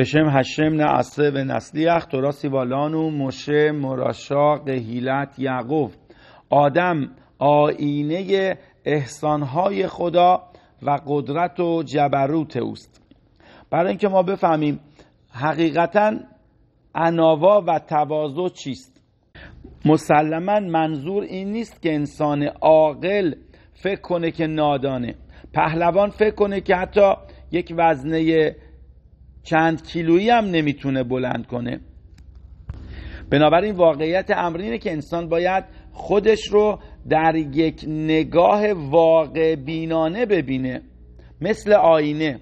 حشم השם و ונצליח תורה والانو مشه مراشا قهیلت یعقوب آدم آینه احسانهای خدا و قدرت و جبروت اوست برای اینکه ما بفهمیم حقیقتا اناوا و تواضع چیست مسلما منظور این نیست که انسان عاقل فکر کنه که نادانه پهلوان فکر کنه که حتی یک وزنه چند کیلویی هم نمیتونه بلند کنه بنابراین واقعیت امر اینه که انسان باید خودش رو در یک نگاه واقع بینانه ببینه مثل آینه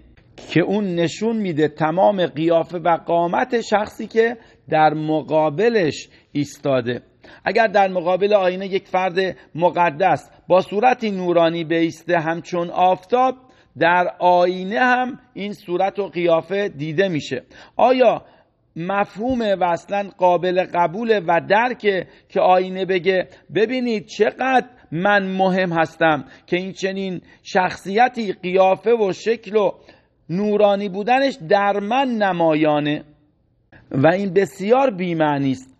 که اون نشون میده تمام قیافه و قامت شخصی که در مقابلش ایستاده اگر در مقابل آینه یک فرد مقدس با صورتی نورانی بیسته همچون آفتاب در آینه هم این صورت و قیافه دیده میشه آیا مفهوم اصلا قابل قبول و درکه که آینه بگه ببینید چقدر من مهم هستم که این چنین شخصیتی قیافه و شکل و نورانی بودنش در من نمایانه و این بسیار بیمعنی است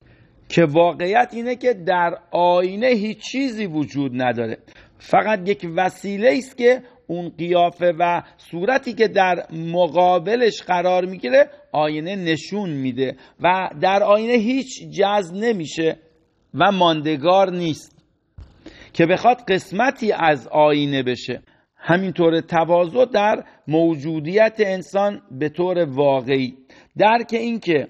که واقعیت اینه که در آینه هیچ چیزی وجود نداره فقط یک وسیله است که اون قیافه و صورتی که در مقابلش قرار میگیره آینه نشون میده و در آینه هیچ جز نمیشه و ماندگار نیست که بخواد قسمتی از آینه بشه همینطور تواضع در موجودیت انسان به طور واقعی درک اینکه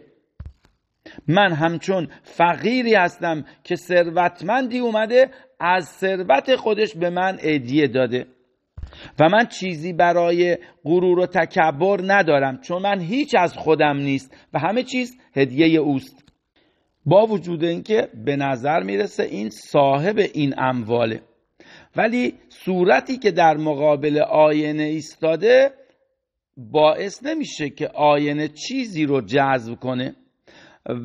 من همچون فقیری هستم که ثروتمندی اومده از ثروت خودش به من ادیه داده و من چیزی برای غرور و تکبر ندارم چون من هیچ از خودم نیست و همه چیز هدیه اوست با وجود اینکه به نظر میرسه این صاحب این امواله ولی صورتی که در مقابل آینه ایستاده باعث نمیشه که آینه چیزی رو جذب کنه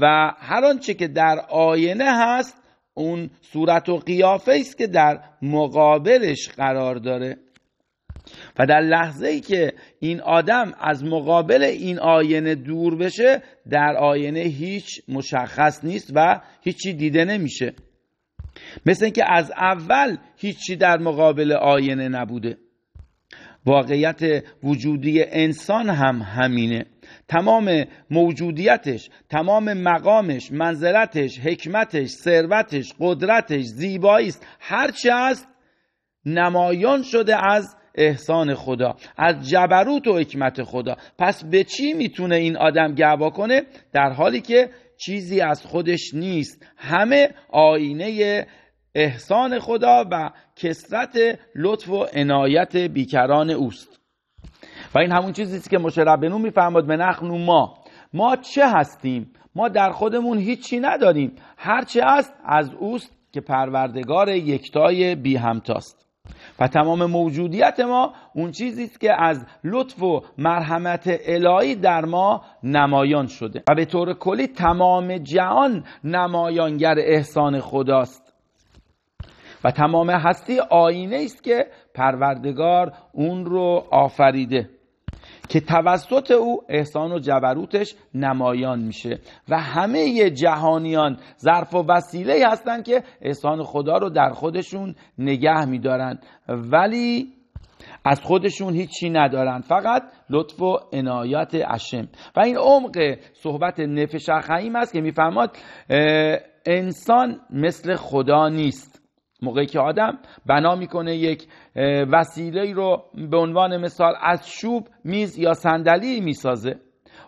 و هر آنچه که در آینه هست اون صورت و قیافه است که در مقابلش قرار داره و در لحظه ای که این آدم از مقابل این آینه دور بشه در آینه هیچ مشخص نیست و هیچی دیده نمیشه مثل اینکه از اول هیچی در مقابل آینه نبوده واقعیت وجودی انسان هم همینه تمام موجودیتش تمام مقامش منزلتش حکمتش ثروتش قدرتش زیبایی است هرچه است نمایان شده از احسان خدا از جبروت و حکمت خدا پس به چی میتونه این آدم گوا کنه در حالی که چیزی از خودش نیست همه آینه احسان خدا و کسرت لطف و عنایت بیکران اوست و این همون چیزی است که میفهمد میفرماد نخ ما ما چه هستیم ما در خودمون هیچی نداریم هرچه است از اوست که پروردگار یکتای بی همتاست و تمام موجودیت ما اون چیزی است که از لطف و مرحمت الهی در ما نمایان شده و به طور کلی تمام جهان نمایانگر احسان خداست و تمام هستی آینه است که پروردگار اون رو آفریده که توسط او احسان و جبروتش نمایان میشه و همه جهانیان ظرف و وسیله هستند که احسان خدا رو در خودشون نگه میدارن ولی از خودشون هیچی ندارن فقط لطف و عنایت اشم و این عمق صحبت نفش خیم است که میفرماد انسان مثل خدا نیست موقعی که آدم بنا میکنه یک وسیله رو به عنوان مثال از چوب میز یا صندلی میسازه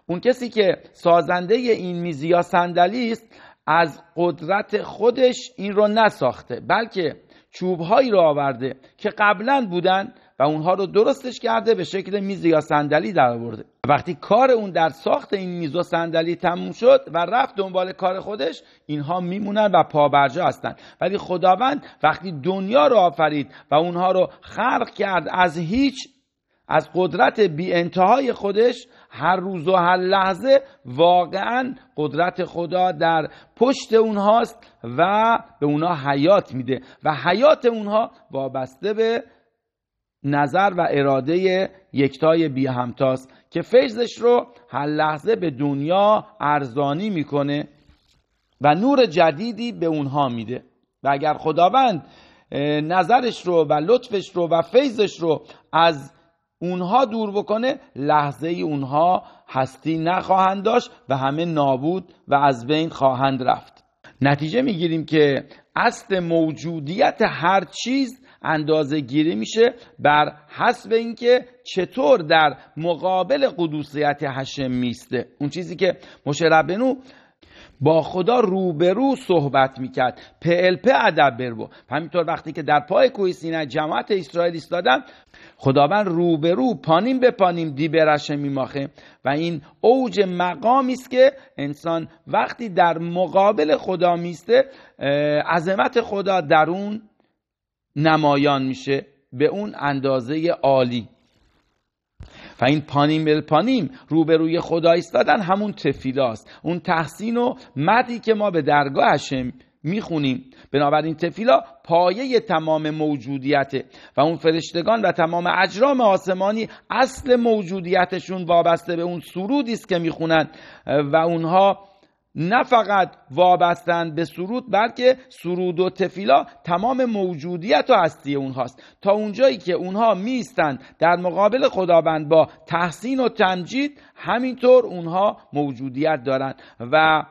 اون کسی که سازنده این میز یا صندلی است از قدرت خودش این رو نساخته بلکه چوبهایی رو آورده که قبلا بودن و اونها رو درستش کرده به شکل میز یا صندلی در آورده وقتی کار اون در ساخت این میز و صندلی تموم شد و رفت دنبال کار خودش اینها میمونن و پابرجا هستند ولی خداوند وقتی دنیا رو آفرید و اونها رو خلق کرد از هیچ از قدرت بی انتهای خودش هر روز و هر لحظه واقعا قدرت خدا در پشت اونهاست و به اونها حیات میده و حیات اونها وابسته به نظر و اراده یکتای بی همتاست که فیضش رو هر لحظه به دنیا ارزانی میکنه و نور جدیدی به اونها میده و اگر خداوند نظرش رو و لطفش رو و فیضش رو از اونها دور بکنه لحظه ای اونها هستی نخواهند داشت و همه نابود و از بین خواهند رفت نتیجه میگیریم که اصل موجودیت هر چیز اندازه گیری میشه بر حسب اینکه چطور در مقابل قدوسیت هشم میسته اون چیزی که مشه ربنو با خدا روبرو صحبت میکرد په ادب برو همینطور وقتی که در پای کوه سینا جماعت اسرائیل ایستادن خداوند روبرو پانیم به پانیم دیبرش میماخه و این اوج مقامی است که انسان وقتی در مقابل خدا میسته عظمت خدا در اون نمایان میشه به اون اندازه عالی و این پانیم بل پانیم روبروی خدا ایستادن همون تفیلاست اون تحسین و مدی که ما به درگاه هشم میخونیم بنابراین تفیلا پایه تمام موجودیته و اون فرشتگان و تمام اجرام آسمانی اصل موجودیتشون وابسته به اون سرودی است که میخونن و اونها نه فقط وابستند به سرود بلکه سرود و تفیلا تمام موجودیت و هستی اونهاست تا اونجایی که اونها میستند در مقابل خداوند با تحسین و تمجید همینطور اونها موجودیت دارند و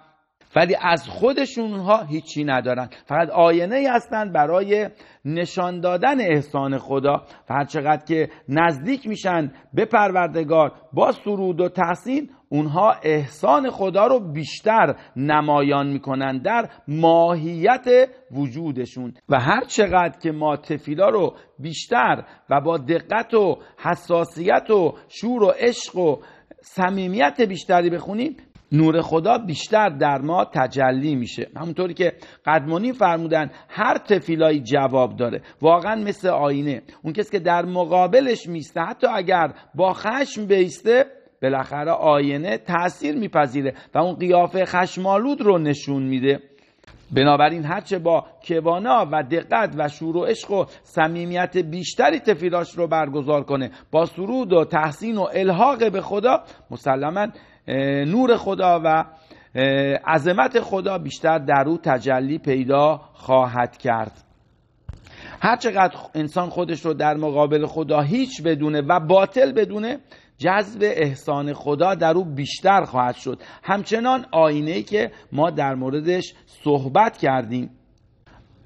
ولی از خودشون ها هیچی ندارن فقط آینه ای هستند برای نشان دادن احسان خدا و هر چقدر که نزدیک میشن به پروردگار با سرود و تحسین اونها احسان خدا رو بیشتر نمایان میکنن در ماهیت وجودشون و هر چقدر که ما تفیلا رو بیشتر و با دقت و حساسیت و شور و عشق و صمیمیت بیشتری بخونیم نور خدا بیشتر در ما تجلی میشه همونطوری که قدمانی فرمودن هر تفیلایی جواب داره واقعا مثل آینه اون کسی که در مقابلش میسته حتی اگر با خشم بیسته بالاخره آینه تاثیر میپذیره و اون قیافه خشمالود رو نشون میده بنابراین هرچه با کوانا و دقت و شور و عشق و صمیمیت بیشتری تفیلاش رو برگزار کنه با سرود و تحسین و الحاق به خدا مسلما نور خدا و عظمت خدا بیشتر در او تجلی پیدا خواهد کرد هرچقدر انسان خودش رو در مقابل خدا هیچ بدونه و باطل بدونه جذب احسان خدا در او بیشتر خواهد شد همچنان آینه که ما در موردش صحبت کردیم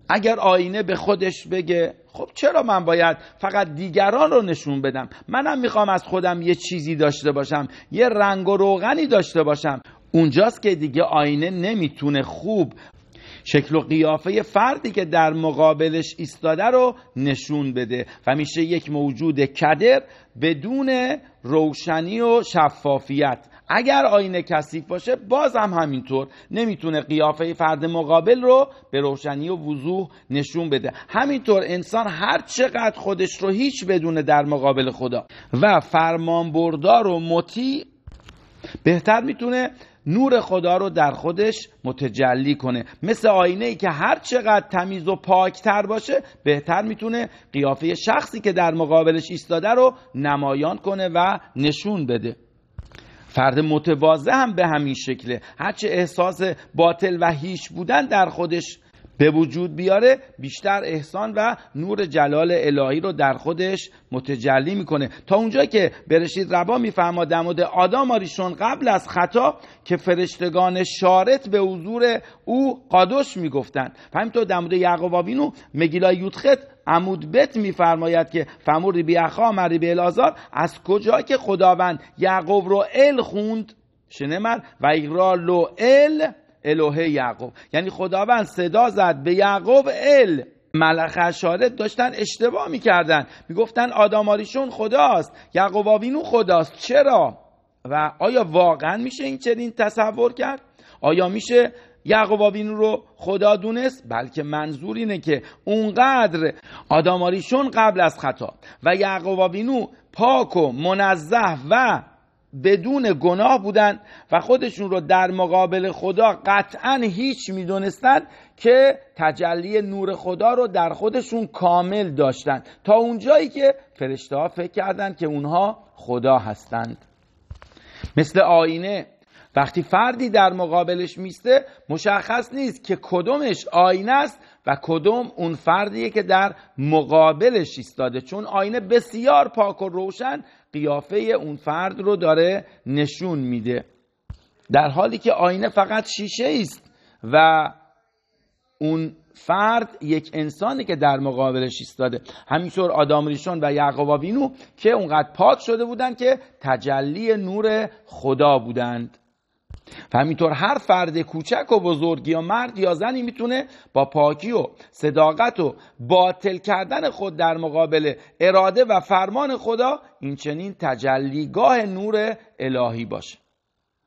اگر آینه به خودش بگه خب چرا من باید فقط دیگران رو نشون بدم منم میخوام از خودم یه چیزی داشته باشم یه رنگ و روغنی داشته باشم اونجاست که دیگه آینه نمیتونه خوب شکل و قیافه فردی که در مقابلش ایستاده رو نشون بده و میشه یک موجود کدر بدون روشنی و شفافیت اگر آینه کثیف باشه باز هم همینطور نمیتونه قیافه فرد مقابل رو به روشنی و وضوح نشون بده همینطور انسان هر چقدر خودش رو هیچ بدونه در مقابل خدا و فرمان بردار و مطیع بهتر میتونه نور خدا رو در خودش متجلی کنه مثل آینه ای که هر چقدر تمیز و پاکتر باشه بهتر میتونه قیافه شخصی که در مقابلش ایستاده رو نمایان کنه و نشون بده فرد متواضع هم به همین شکله هرچه احساس باطل و هیچ بودن در خودش به وجود بیاره بیشتر احسان و نور جلال الهی رو در خودش متجلی میکنه تا اونجا که برشید ربا میفرماد در مورد آدم آریشون قبل از خطا که فرشتگان شارت به حضور او قادش میگفتند همینطور در مورد یعقوب آوینو مگیلا یوتخت عمود بت میفرماید که فموری بی اخا مری الازار از کجا که خداوند یعقوب رو ال خوند شنمر و ایرالو لو ال الوه یعقوب یعنی خداوند صدا زد به یعقوب ال ملخ اشارت داشتن اشتباه میکردن میگفتن آداماریشون خداست یعقوب آوینو خداست چرا و آیا واقعا میشه این چنین تصور کرد آیا میشه یعقوب آوینو رو خدا دونست بلکه منظور اینه که اونقدر آداماریشون قبل از خطا و یعقوب آوینو پاک و منزه و بدون گناه بودند و خودشون رو در مقابل خدا قطعا هیچ میدونستند که تجلی نور خدا رو در خودشون کامل داشتند تا اونجایی که فرشته ها فکر کردن که اونها خدا هستند مثل آینه وقتی فردی در مقابلش میسته مشخص نیست که کدومش آینه است و کدوم اون فردیه که در مقابلش ایستاده چون آینه بسیار پاک و روشن قیافه اون فرد رو داره نشون میده در حالی که آینه فقط شیشه است و اون فرد یک انسانی که در مقابلش ایستاده همینطور آدام ریشون و یعقوب وینو که اونقدر پاک شده بودند که تجلی نور خدا بودند و همینطور هر فرد کوچک و بزرگ یا مرد یا زنی میتونه با پاکی و صداقت و باطل کردن خود در مقابل اراده و فرمان خدا این چنین تجلیگاه نور الهی باشه